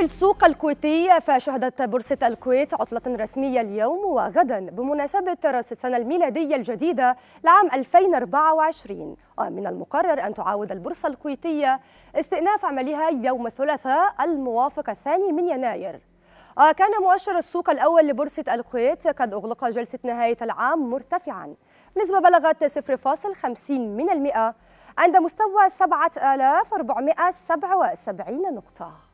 في السوق الكويتية فشهدت بورصة الكويت عطلة رسمية اليوم وغدا بمناسبة رأس السنة الميلادية الجديدة لعام 2024 ومن آه، المقرر أن تعاود البورصة الكويتية استئناف عملها يوم الثلاثاء الموافق الثاني من يناير آه، كان مؤشر السوق الأول لبورصة الكويت قد أغلق جلسة نهاية العام مرتفعا نسبة بلغت 0.50 من المئة عند مستوى 7477 نقطة